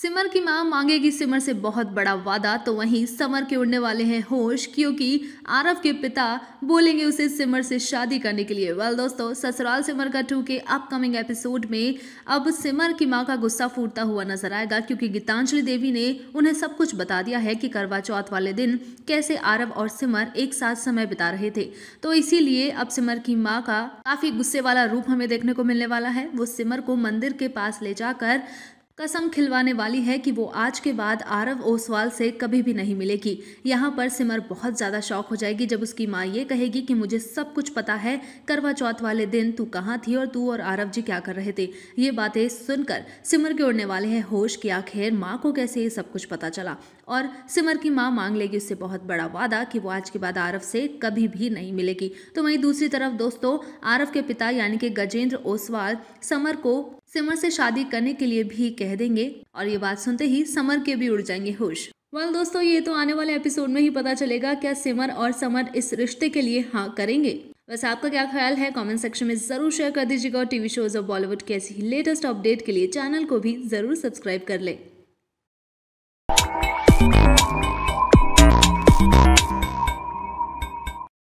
सिमर की मां मांगेगी सिमर से बहुत बड़ा वादा तो वहीं समर के उड़ने वाले हैं होश क्योंकि आरव के पिता बोलेंगे उसे सिमर से शादी करने के लिए वेल दोस्तों ससुराल सिमर का टू के अपकमिंग एपिसोड में अब सिमर की मां का गुस्सा फूटता हुआ नजर आएगा क्योंकि गीतांजलि देवी ने उन्हें सब कुछ बता दिया है कि करवा चौथ वाले दिन कैसे आरव और सिमर एक साथ समय बिता रहे थे तो इसीलिए अब सिमर की माँ का काफी गुस्से वाला रूप हमें देखने को मिलने वाला है वो सिमर को मंदिर के पास ले जाकर कसम खिलवाने वाली है कि वो आज के बाद आरव ओसवाल से कभी भी नहीं मिलेगी यहाँ पर सिमर बहुत ज़्यादा शौक हो जाएगी जब उसकी माँ ये कहेगी कि मुझे सब कुछ पता है करवा चौथ वाले दिन तू कहाँ थी और तू और आरव जी क्या कर रहे थे ये बातें सुनकर सिमर के उड़ने वाले हैं होश कि आखिर माँ को कैसे ये सब कुछ पता चला और सिमर की माँ मांग लेगी उससे बहुत बड़ा वादा कि वो आज के बाद आरव से कभी भी नहीं मिलेगी तो वहीं दूसरी तरफ दोस्तों आरव के पिता यानी कि गजेंद्र ओसवाल समर को सिमर से शादी करने के लिए भी कह देंगे और ये बात सुनते ही समर के भी उड़ जाएंगे होश वेल well, दोस्तों ये तो आने वाले एपिसोड में ही पता चलेगा क्या सिमर और समर इस रिश्ते के लिए हाँ करेंगे वैसे आपका क्या ख्याल है कमेंट सेक्शन में जरूर शेयर कर दीजिएगा और टीवी शोज और बॉलीवुड के ऐसी लेटेस्ट अपडेट के लिए चैनल को भी जरूर सब्सक्राइब कर लें